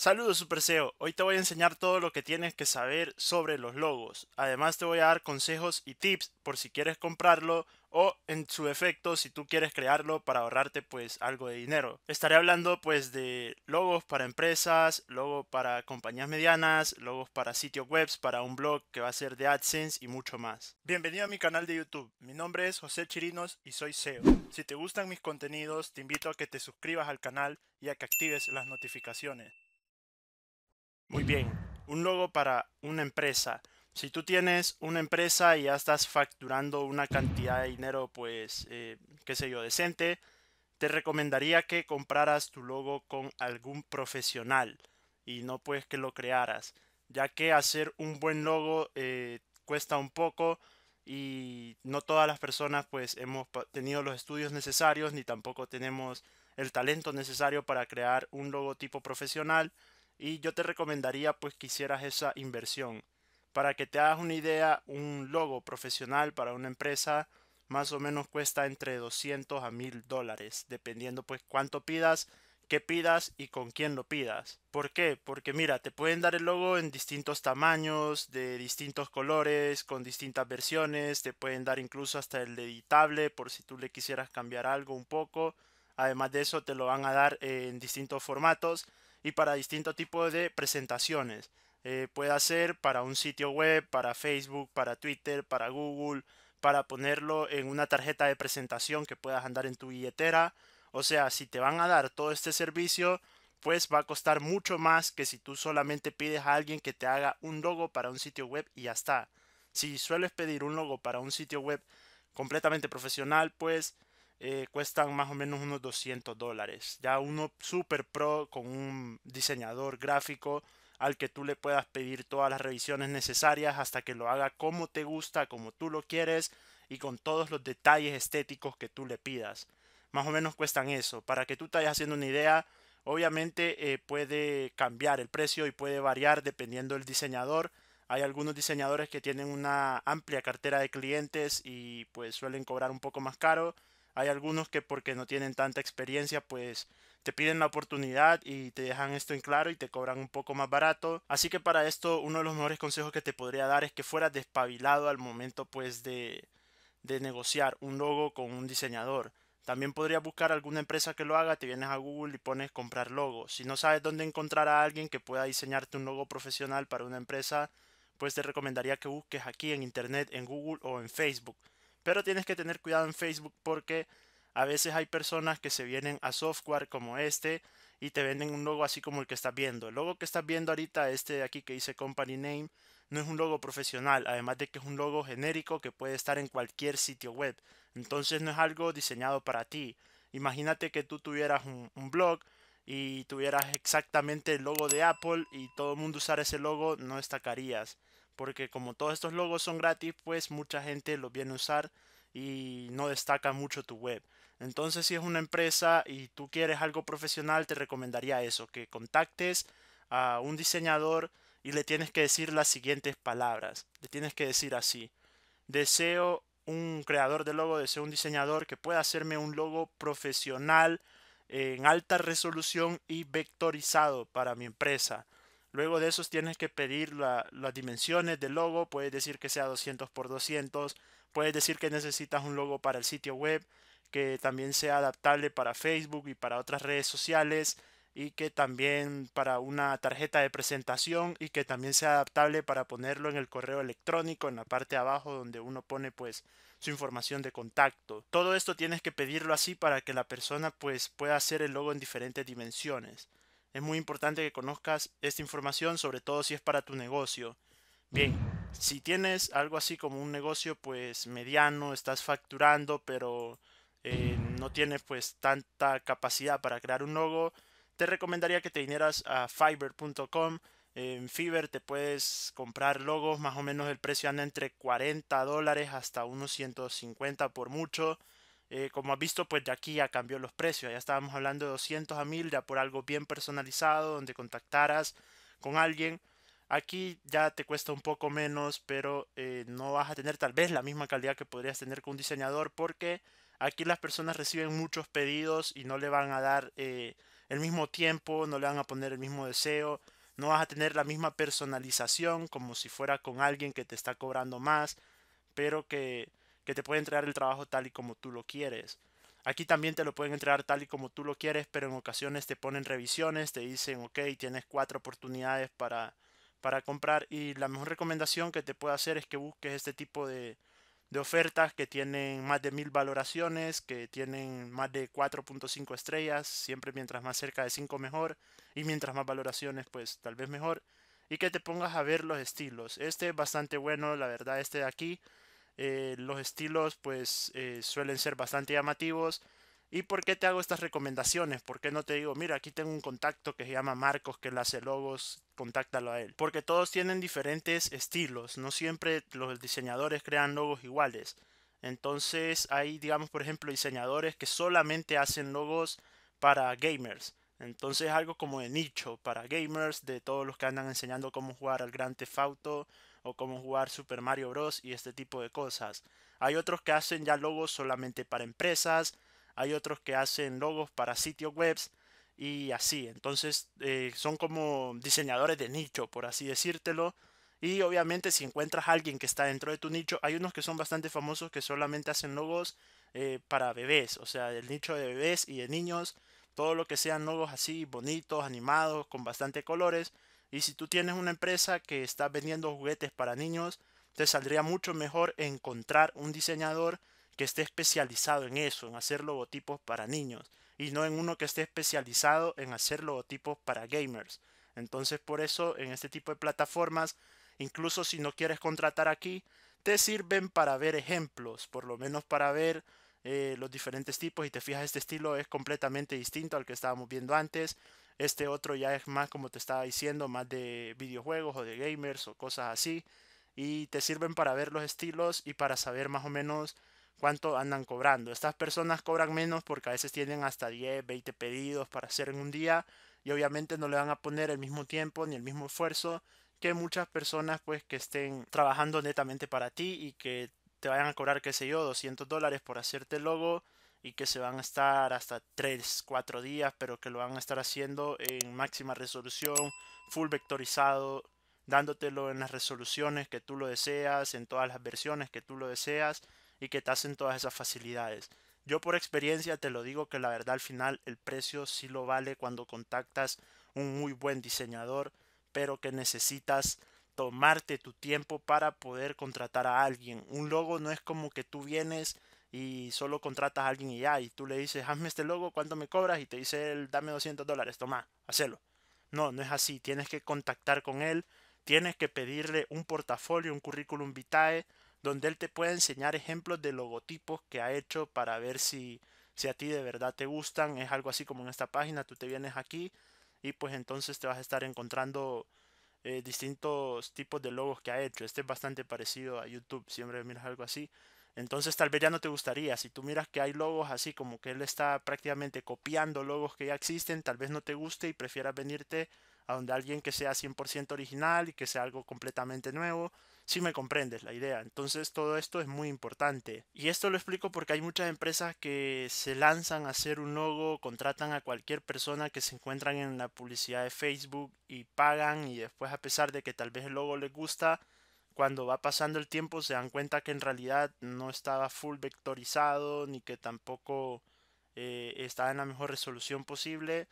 Saludos Super SEO, hoy te voy a enseñar todo lo que tienes que saber sobre los logos. Además te voy a dar consejos y tips por si quieres comprarlo o en su efecto si tú quieres crearlo para ahorrarte pues algo de dinero. Estaré hablando pues de logos para empresas, logo para compañías medianas, logos para sitios webs, para un blog que va a ser de AdSense y mucho más. Bienvenido a mi canal de YouTube. Mi nombre es José Chirinos y soy SEO. Si te gustan mis contenidos, te invito a que te suscribas al canal y a que actives las notificaciones. Muy bien, un logo para una empresa. Si tú tienes una empresa y ya estás facturando una cantidad de dinero, pues, eh, qué sé yo, decente, te recomendaría que compraras tu logo con algún profesional y no pues que lo crearas, ya que hacer un buen logo eh, cuesta un poco y no todas las personas pues hemos tenido los estudios necesarios ni tampoco tenemos el talento necesario para crear un logotipo profesional y yo te recomendaría pues que hicieras esa inversión. Para que te hagas una idea, un logo profesional para una empresa más o menos cuesta entre 200 a 1000 dólares, dependiendo pues cuánto pidas, qué pidas y con quién lo pidas. ¿Por qué? Porque mira, te pueden dar el logo en distintos tamaños, de distintos colores, con distintas versiones, te pueden dar incluso hasta el editable por si tú le quisieras cambiar algo un poco. Además de eso, te lo van a dar en distintos formatos y para distinto tipo de presentaciones. Eh, puede ser para un sitio web, para Facebook, para Twitter, para Google, para ponerlo en una tarjeta de presentación que puedas andar en tu billetera. O sea, si te van a dar todo este servicio, pues va a costar mucho más que si tú solamente pides a alguien que te haga un logo para un sitio web y ya está. Si sueles pedir un logo para un sitio web completamente profesional, pues eh, cuestan más o menos unos 200 dólares. Ya uno super pro con un diseñador gráfico al que tú le puedas pedir todas las revisiones necesarias hasta que lo haga como te gusta, como tú lo quieres y con todos los detalles estéticos que tú le pidas. Más o menos cuestan eso. Para que tú te vayas haciendo una idea, obviamente eh, puede cambiar el precio y puede variar dependiendo del diseñador. Hay algunos diseñadores que tienen una amplia cartera de clientes y pues suelen cobrar un poco más caro hay algunos que porque no tienen tanta experiencia, pues te piden la oportunidad y te dejan esto en claro y te cobran un poco más barato. Así que para esto uno de los mejores consejos que te podría dar es que fueras despabilado al momento pues de, de negociar un logo con un diseñador. También podrías buscar alguna empresa que lo haga, te vienes a Google y pones comprar logo. Si no sabes dónde encontrar a alguien que pueda diseñarte un logo profesional para una empresa, pues te recomendaría que busques aquí en Internet, en Google o en Facebook. Pero tienes que tener cuidado en Facebook porque a veces hay personas que se vienen a software como este y te venden un logo así como el que estás viendo. El logo que estás viendo ahorita, este de aquí que dice Company Name, no es un logo profesional, además de que es un logo genérico que puede estar en cualquier sitio web. Entonces no es algo diseñado para ti. Imagínate que tú tuvieras un, blog y tuvieras exactamente el logo de Apple y todo el mundo usara ese logo, no destacarías porque como todos estos logos son gratis, pues mucha gente los viene a usar y no destaca mucho tu web. Entonces, si es una empresa y tú quieres algo profesional, te recomendaría eso, que contactes a un diseñador y le tienes que decir las siguientes palabras. Le tienes que decir así, deseo un creador de logo, deseo un diseñador que pueda hacerme un logo profesional en alta resolución y vectorizado para mi empresa. Luego de eso tienes que pedir las dimensiones del logo, puedes decir que sea 200 por 200, puedes decir que necesitas un logo para el sitio web, que también sea adaptable para Facebook y para otras redes sociales y que también para una tarjeta de presentación y que también sea adaptable para ponerlo en el correo electrónico en la parte de abajo donde uno pone pues su información de contacto. Todo esto tienes que pedirlo así para que la persona pues pueda hacer el logo en diferentes dimensiones. Es muy importante que conozcas esta información, sobre todo si es para tu negocio. Bien, si tienes algo así como un negocio pues mediano, estás facturando, pero eh, no tienes pues tanta capacidad para crear un logo, te recomendaría que te vinieras a fiverr.com. En Fiverr te puedes comprar logos, más o menos el precio anda entre 40 dólares hasta unos 150 por mucho. Eh, como has visto, pues de aquí ya cambió los precios. Ya estábamos hablando de 200 a 1000, ya por algo bien personalizado, donde contactaras con alguien. Aquí ya te cuesta un poco menos, pero eh, no vas a tener tal vez la misma calidad que podrías tener con un diseñador, porque aquí las personas reciben muchos pedidos y no le van a dar eh, el mismo tiempo, no le van a poner el mismo deseo, no vas a tener la misma personalización como si fuera con alguien que te está cobrando más, pero que que te puede entregar el trabajo tal y como tú lo quieres. Aquí también te lo pueden entregar tal y como tú lo quieres, pero en ocasiones te ponen revisiones, te dicen, ok, tienes cuatro oportunidades para, para comprar y la mejor recomendación que te puedo hacer es que busques este tipo de, de ofertas que tienen más de mil valoraciones, que tienen más de 4.5 estrellas, siempre mientras más cerca de 5 mejor y mientras más valoraciones pues tal vez mejor y que te pongas a ver los estilos. Este es bastante bueno, la verdad este de aquí eh, los estilos pues eh, suelen ser bastante llamativos. ¿Y por qué te hago estas recomendaciones? ¿Por qué no te digo, mira, aquí tengo un contacto que se llama Marcos, que le hace logos, contáctalo a él? Porque todos tienen diferentes estilos, no siempre los diseñadores crean logos iguales. Entonces hay, digamos, por ejemplo, diseñadores que solamente hacen logos para gamers. Entonces algo como de nicho para gamers, de todos los que andan enseñando cómo jugar al Gran Theft Auto, como cómo jugar Super Mario Bros. y este tipo de cosas. Hay otros que hacen ya logos solamente para empresas, hay otros que hacen logos para sitios webs y así. Entonces eh, son como diseñadores de nicho, por así decírtelo. Y obviamente si encuentras a alguien que está dentro de tu nicho, hay unos que son bastante famosos que solamente hacen logos eh, para bebés, o sea, el nicho de bebés y de niños, todo lo que sean logos así bonitos, animados, con bastante colores y si tú tienes una empresa que está vendiendo juguetes para niños, te saldría mucho mejor encontrar un diseñador que esté especializado en eso, en hacer logotipos para niños, y no en uno que esté especializado en hacer logotipos para gamers. Entonces por eso en este tipo de plataformas, incluso si no quieres contratar aquí, te sirven para ver ejemplos, por lo menos para ver eh, los diferentes tipos y te fijas este estilo es completamente distinto al que estábamos viendo antes este otro ya es más, como te estaba diciendo, más de videojuegos o de gamers o cosas así. Y te sirven para ver los estilos y para saber más o menos cuánto andan cobrando. Estas personas cobran menos porque a veces tienen hasta 10, 20 pedidos para hacer en un día. Y obviamente no le van a poner el mismo tiempo ni el mismo esfuerzo que muchas personas pues que estén trabajando netamente para ti y que te vayan a cobrar, qué sé yo, 200 dólares por hacerte el logo y que se van a estar hasta 3, 4 días, pero que lo van a estar haciendo en máxima resolución, full vectorizado, dándotelo en las resoluciones que tú lo deseas, en todas las versiones que tú lo deseas y que te hacen todas esas facilidades. Yo por experiencia te lo digo que la verdad al final el precio sí lo vale cuando contactas un muy buen diseñador, pero que necesitas tomarte tu tiempo para poder contratar a alguien. Un logo no es como que tú vienes y solo contratas a alguien y ya, y tú le dices, hazme este logo, ¿cuánto me cobras? Y te dice él, dame 200 dólares, toma, hacelo. No, no es así, tienes que contactar con él, tienes que pedirle un portafolio, un currículum vitae, donde él te pueda enseñar ejemplos de logotipos que ha hecho para ver si, si a ti de verdad te gustan. Es algo así como en esta página, tú te vienes aquí y pues entonces te vas a estar encontrando eh, distintos tipos de logos que ha hecho. Este es bastante parecido a YouTube, siempre miras algo así. Entonces tal vez ya no te gustaría. Si tú miras que hay logos así como que él está prácticamente copiando logos que ya existen, tal vez no te guste y prefieras venirte a donde alguien que sea 100% original y que sea algo completamente nuevo. Si me comprendes la idea. Entonces todo esto es muy importante. Y esto lo explico porque hay muchas empresas que se lanzan a hacer un logo, contratan a cualquier persona que se encuentran en la publicidad de Facebook y pagan y después a pesar de que tal vez el logo les gusta, cuando va pasando el tiempo se dan cuenta que en realidad no estaba full vectorizado ni que tampoco eh, estaba en la mejor resolución posible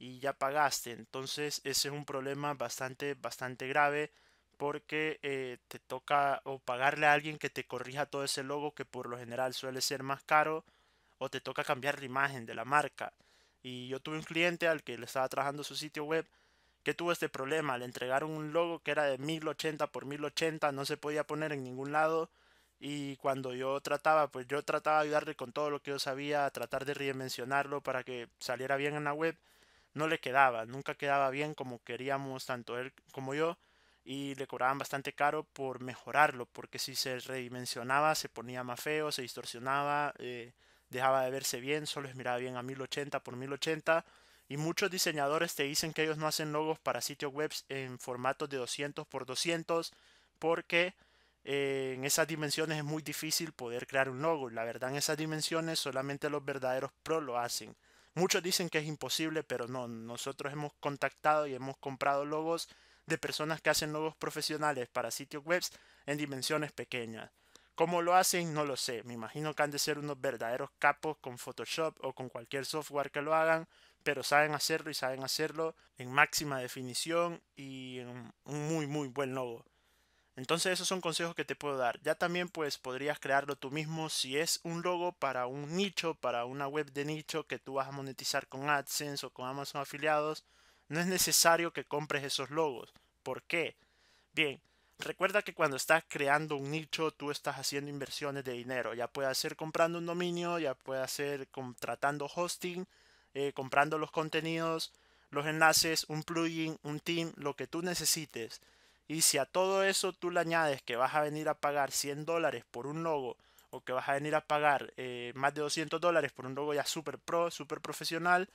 y ya pagaste. Entonces ese es un problema bastante, bastante grave porque eh, te toca o pagarle a alguien que te corrija todo ese logo que por lo general suele ser más caro o te toca cambiar la imagen de la marca. Y yo tuve un cliente al que le estaba trabajando su sitio web que tuvo este problema. Le entregaron un logo que era de 1080 por 1080, no se podía poner en ningún lado. Y cuando yo trataba, pues yo trataba de ayudarle con todo lo que yo sabía, tratar de redimensionarlo para que saliera bien en la web. No le quedaba, nunca quedaba bien como queríamos tanto él como yo. Y le cobraban bastante caro por mejorarlo, porque si se redimensionaba se ponía más feo, se distorsionaba, eh, dejaba de verse bien, solo se miraba bien a 1080 por 1080 y muchos diseñadores te dicen que ellos no hacen logos para sitios web en formatos de 200 por 200 porque eh, en esas dimensiones es muy difícil poder crear un logo. La verdad, en esas dimensiones solamente los verdaderos pro lo hacen. Muchos dicen que es imposible, pero no. Nosotros hemos contactado y hemos comprado logos de personas que hacen logos profesionales para sitios web en dimensiones pequeñas. ¿Cómo lo hacen? No lo sé. Me imagino que han de ser unos verdaderos capos con Photoshop o con cualquier software que lo hagan, pero saben hacerlo y saben hacerlo en máxima definición y en un muy muy buen logo. Entonces esos son consejos que te puedo dar. Ya también pues podrías crearlo tú mismo si es un logo para un nicho, para una web de nicho que tú vas a monetizar con AdSense o con Amazon afiliados. No es necesario que compres esos logos. ¿Por qué? Bien, recuerda que cuando estás creando un nicho tú estás haciendo inversiones de dinero. Ya puede ser comprando un dominio, ya puede ser contratando hosting eh, comprando los contenidos, los enlaces, un plugin, un team, lo que tú necesites. Y si a todo eso tú le añades que vas a venir a pagar 100 dólares por un logo o que vas a venir a pagar eh, más de 200 dólares por un logo ya super pro, súper profesional,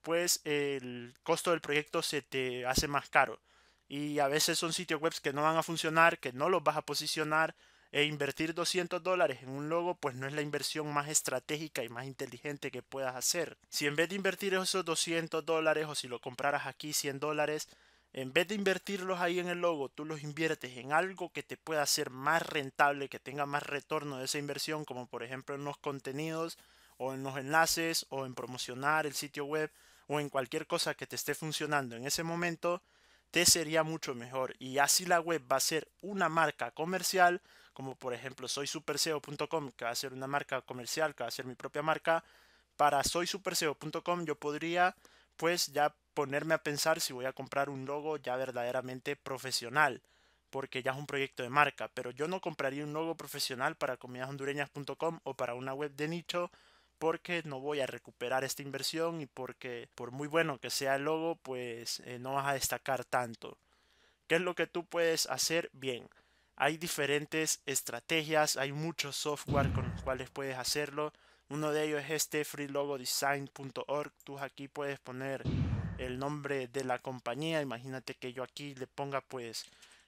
pues el costo del proyecto se te hace más caro. Y a veces son sitios web que no van a funcionar, que no los vas a posicionar, e invertir 200 dólares en un logo pues no es la inversión más estratégica y más inteligente que puedas hacer. Si en vez de invertir esos 200 dólares o si lo compraras aquí 100 dólares, en vez de invertirlos ahí en el logo, tú los inviertes en algo que te pueda ser más rentable, que tenga más retorno de esa inversión, como por ejemplo en los contenidos o en los enlaces o en promocionar el sitio web o en cualquier cosa que te esté funcionando en ese momento, te sería mucho mejor. Y así la web va a ser una marca comercial como por ejemplo soysuperseo.com, que va a ser una marca comercial, que va a ser mi propia marca, para soysuperseo.com yo podría pues ya ponerme a pensar si voy a comprar un logo ya verdaderamente profesional, porque ya es un proyecto de marca, pero yo no compraría un logo profesional para comidashondureñas.com o para una web de nicho porque no voy a recuperar esta inversión y porque por muy bueno que sea el logo, pues eh, no vas a destacar tanto. ¿Qué es lo que tú puedes hacer? Bien, hay diferentes estrategias, hay mucho software con los cuales puedes hacerlo. Uno de ellos es este freelogodesign.org. Tú aquí puedes poner el nombre de la compañía. Imagínate que yo aquí le ponga pues,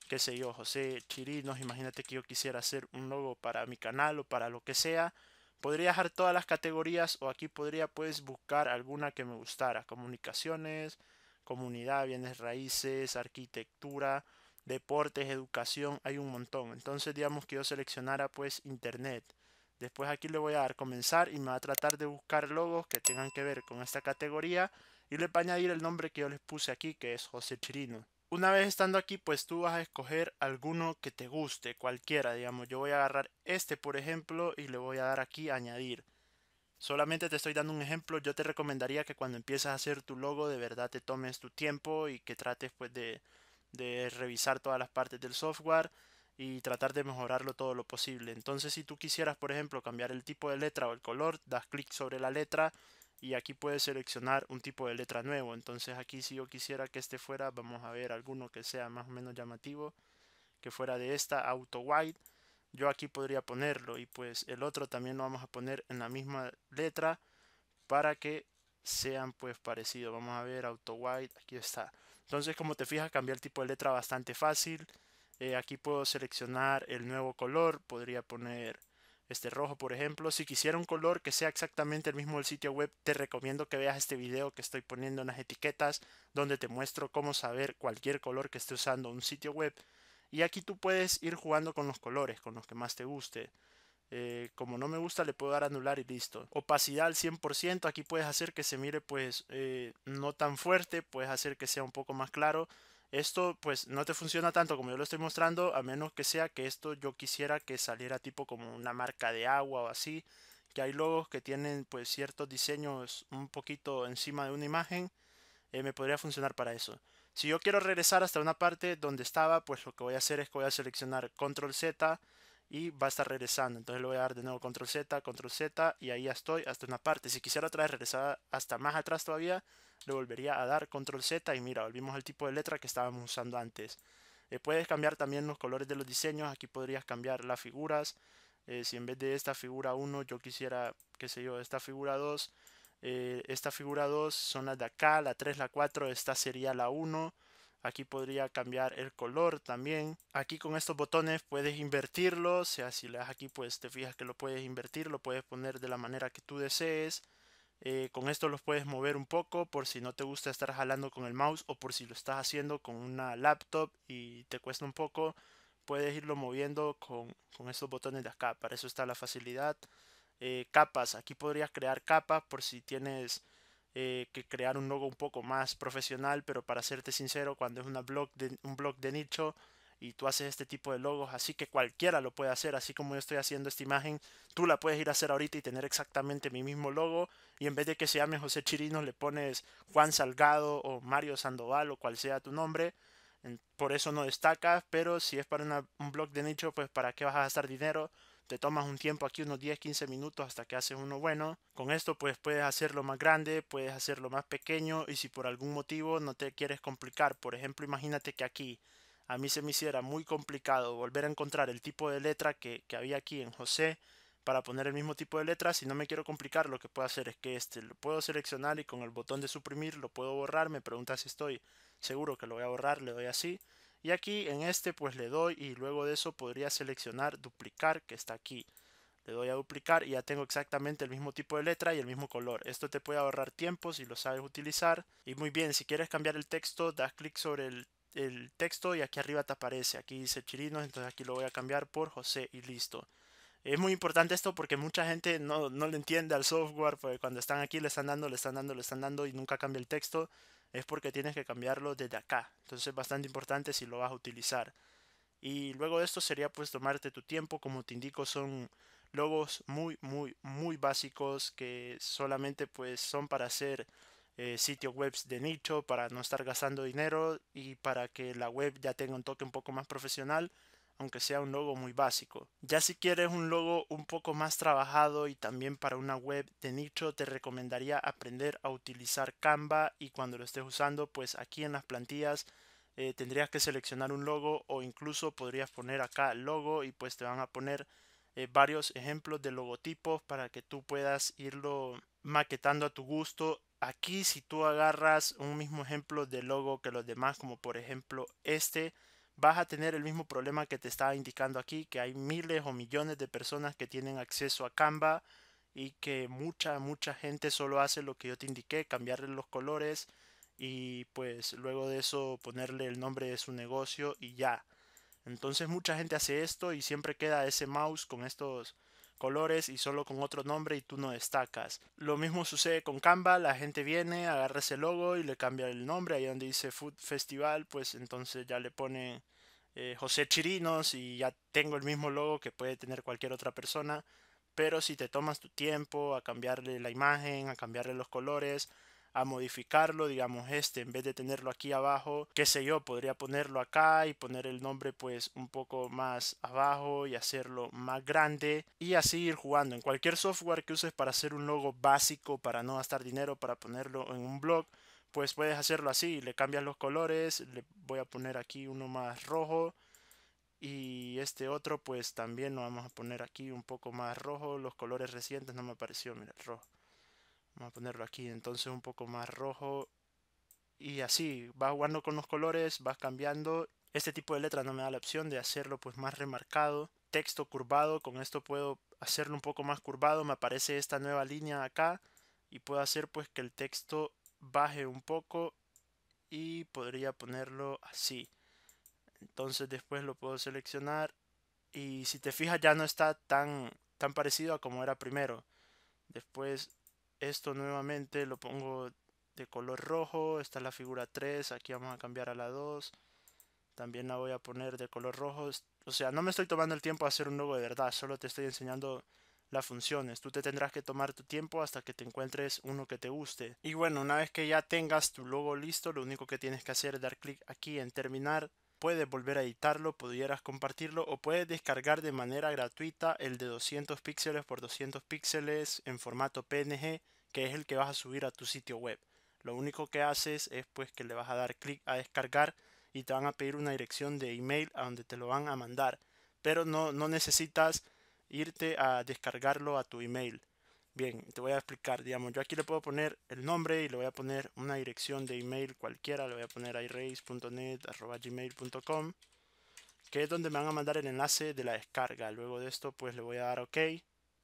qué sé yo, José Chirinos. Imagínate que yo quisiera hacer un logo para mi canal o para lo que sea. Podría dejar todas las categorías o aquí podría pues buscar alguna que me gustara. Comunicaciones, comunidad, bienes raíces, arquitectura deportes, educación, hay un montón. Entonces digamos que yo seleccionara pues internet. Después aquí le voy a dar comenzar y me va a tratar de buscar logos que tengan que ver con esta categoría y le va a añadir el nombre que yo les puse aquí que es José Chirino. Una vez estando aquí pues tú vas a escoger alguno que te guste, cualquiera digamos. Yo voy a agarrar este por ejemplo y le voy a dar aquí añadir. Solamente te estoy dando un ejemplo, yo te recomendaría que cuando empieces a hacer tu logo de verdad te tomes tu tiempo y que trates pues de de revisar todas las partes del software y tratar de mejorarlo todo lo posible. Entonces, si tú quisieras, por ejemplo, cambiar el tipo de letra o el color, das clic sobre la letra y aquí puedes seleccionar un tipo de letra nuevo. Entonces, aquí si yo quisiera que este fuera, vamos a ver alguno que sea más o menos llamativo, que fuera de esta auto white yo aquí podría ponerlo y pues el otro también lo vamos a poner en la misma letra para que sean pues parecidos. Vamos a ver auto white aquí está. Entonces como te fijas cambiar el tipo de letra bastante fácil. Eh, aquí puedo seleccionar el nuevo color, podría poner este rojo por ejemplo. Si quisiera un color que sea exactamente el mismo del sitio web, te recomiendo que veas este video que estoy poniendo en las etiquetas, donde te muestro cómo saber cualquier color que esté usando un sitio web. Y aquí tú puedes ir jugando con los colores, con los que más te guste. Eh, como no me gusta le puedo dar anular y listo. Opacidad al 100%, aquí puedes hacer que se mire pues eh, no tan fuerte, puedes hacer que sea un poco más claro. Esto pues no te funciona tanto como yo lo estoy mostrando, a menos que sea que esto yo quisiera que saliera tipo como una marca de agua o así. Que hay logos que tienen pues ciertos diseños un poquito encima de una imagen. Eh, me podría funcionar para eso. Si yo quiero regresar hasta una parte donde estaba, pues lo que voy a hacer es que voy a seleccionar control Z y va a estar regresando. Entonces le voy a dar de nuevo control Z, control Z y ahí ya estoy hasta una parte. Si quisiera otra vez regresar hasta más atrás todavía, le volvería a dar control Z y mira, volvimos al tipo de letra que estábamos usando antes. Eh, puedes cambiar también los colores de los diseños, aquí podrías cambiar las figuras. Eh, si en vez de esta figura 1 yo quisiera, qué sé yo, esta figura 2, eh, esta figura 2 son las de acá, la 3, la 4, esta sería la 1 Aquí podría cambiar el color también. Aquí con estos botones puedes invertirlo. O sea, si le das aquí, pues te fijas que lo puedes invertir. Lo puedes poner de la manera que tú desees. Eh, con esto los puedes mover un poco por si no te gusta estar jalando con el mouse o por si lo estás haciendo con una laptop y te cuesta un poco. Puedes irlo moviendo con, con estos botones de acá. Para eso está la facilidad. Eh, capas. Aquí podrías crear capas por si tienes eh, que crear un logo un poco más profesional, pero para serte sincero, cuando es una blog un blog de nicho y tú haces este tipo de logos, así que cualquiera lo puede hacer, así como yo estoy haciendo esta imagen, tú la puedes ir a hacer ahorita y tener exactamente mi mismo logo y en vez de que se llame José Chirino le pones Juan Salgado o Mario Sandoval o cual sea tu nombre. Por eso no destacas, pero si es para un blog de nicho, pues para qué vas a gastar dinero te tomas un tiempo aquí, unos 10, 15 minutos hasta que haces uno bueno. Con esto pues puedes hacerlo más grande, puedes hacerlo más pequeño y si por algún motivo no te quieres complicar, por ejemplo imagínate que aquí a mí se me hiciera muy complicado volver a encontrar el tipo de letra que, que había aquí en José para poner el mismo tipo de letra, si no me quiero complicar lo que puedo hacer es que este lo puedo seleccionar y con el botón de suprimir lo puedo borrar, me pregunta si estoy seguro que lo voy a borrar, le doy así y aquí en este pues le doy y luego de eso podría seleccionar duplicar que está aquí le doy a duplicar y ya tengo exactamente el mismo tipo de letra y el mismo color. Esto te puede ahorrar tiempo si lo sabes utilizar. Y muy bien, si quieres cambiar el texto, das clic sobre el, texto y aquí arriba te aparece. Aquí dice Chirinos, entonces aquí lo voy a cambiar por José y listo. Es muy importante esto porque mucha gente no, no le entiende al software, porque cuando están aquí le están dando, le están dando, le están dando y nunca cambia el texto es porque tienes que cambiarlo desde acá. Entonces es bastante importante si lo vas a utilizar. Y luego de esto sería pues tomarte tu tiempo, como te indico son logos muy muy muy básicos que solamente pues son para hacer eh, sitios webs de nicho, para no estar gastando dinero y para que la web ya tenga un toque un poco más profesional aunque sea un logo muy básico. Ya si quieres un logo un poco más trabajado y también para una web de nicho, te recomendaría aprender a utilizar Canva y cuando lo estés usando, pues aquí en las plantillas eh, tendrías que seleccionar un logo o incluso podrías poner acá logo y pues te van a poner eh, varios ejemplos de logotipos para que tú puedas irlo maquetando a tu gusto. Aquí si tú agarras un mismo ejemplo de logo que los demás, como por ejemplo este, vas a tener el mismo problema que te estaba indicando aquí, que hay miles o millones de personas que tienen acceso a Canva y que mucha, mucha gente solo hace lo que yo te indiqué, cambiarle los colores y pues luego de eso ponerle el nombre de su negocio y ya. Entonces mucha gente hace esto y siempre queda ese mouse con estos colores y solo con otro nombre y tú no destacas. Lo mismo sucede con Canva, la gente viene, agarra ese logo y le cambia el nombre, ahí donde dice Food Festival, pues entonces ya le pone eh, José Chirinos y ya tengo el mismo logo que puede tener cualquier otra persona. Pero si te tomas tu tiempo a cambiarle la imagen, a cambiarle los colores, a modificarlo, digamos este, en vez de tenerlo aquí abajo, qué sé yo, podría ponerlo acá y poner el nombre pues un poco más abajo y hacerlo más grande y así ir jugando. En cualquier software que uses para hacer un logo básico, para no gastar dinero, para ponerlo en un blog, pues puedes hacerlo así, le cambias los colores, le voy a poner aquí uno más rojo y este otro pues también lo vamos a poner aquí un poco más rojo, los colores recientes no me apareció, mira, el rojo. Vamos a ponerlo aquí, entonces un poco más rojo. Y así, vas jugando con los colores, vas cambiando. Este tipo de letra no me da la opción de hacerlo pues más remarcado. Texto curvado, con esto puedo hacerlo un poco más curvado. Me aparece esta nueva línea acá. Y puedo hacer pues que el texto baje un poco. Y podría ponerlo así. Entonces después lo puedo seleccionar. Y si te fijas ya no está tan, tan parecido a como era primero. Después esto nuevamente lo pongo de color rojo. Está la figura 3. Aquí vamos a cambiar a la 2. También la voy a poner de color rojo. O sea, no me estoy tomando el tiempo de hacer un logo de verdad. Solo te estoy enseñando las funciones. Tú te tendrás que tomar tu tiempo hasta que te encuentres uno que te guste. Y bueno, una vez que ya tengas tu logo listo, lo único que tienes que hacer es dar clic aquí en terminar puedes volver a editarlo, pudieras compartirlo o puedes descargar de manera gratuita el de 200 píxeles por 200 píxeles en formato PNG, que es el que vas a subir a tu sitio web. Lo único que haces es pues que le vas a dar clic a descargar y te van a pedir una dirección de email a donde te lo van a mandar, pero no, no necesitas irte a descargarlo a tu email. Bien, te voy a explicar, digamos, yo aquí le puedo poner el nombre y le voy a poner una dirección de email cualquiera, le voy a poner gmail.com que es donde me van a mandar el enlace de la descarga. Luego de esto, pues le voy a dar OK.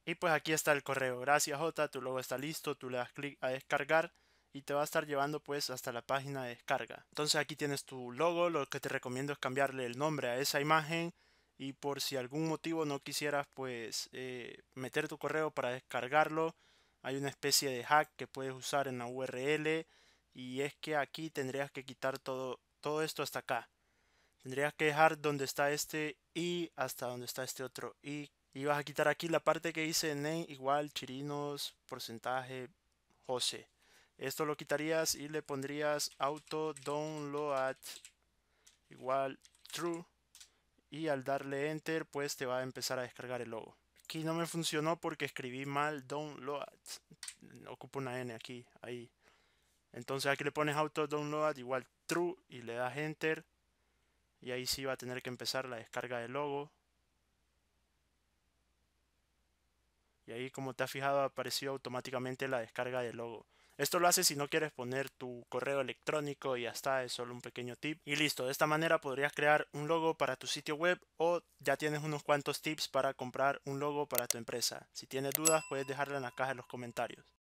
Y pues aquí está el correo. Gracias J, tu logo está listo, tú le das clic a descargar y te va a estar llevando pues hasta la página de descarga. Entonces aquí tienes tu logo, lo que te recomiendo es cambiarle el nombre a esa imagen y por si algún motivo no quisieras pues eh, meter tu correo para descargarlo hay una especie de hack que puedes usar en la URL y es que aquí tendrías que quitar todo, todo esto hasta acá tendrías que dejar donde está este y hasta donde está este otro y y vas a quitar aquí la parte que dice name igual chirinos porcentaje jose. esto lo quitarías y le pondrías auto download igual true y al darle enter pues te va a empezar a descargar el logo. Aquí no me funcionó porque escribí mal download. Ocupo una N aquí, ahí. Entonces aquí le pones auto download igual true y le das enter. Y ahí sí va a tener que empezar la descarga del logo. Y ahí como te has fijado apareció automáticamente la descarga del logo. Esto lo haces si no quieres poner tu correo electrónico y ya está, es solo un pequeño tip. Y listo, de esta manera podrías crear un logo para tu sitio web o ya tienes unos cuantos tips para comprar un logo para tu empresa. Si tienes dudas puedes dejarla en la caja de los comentarios.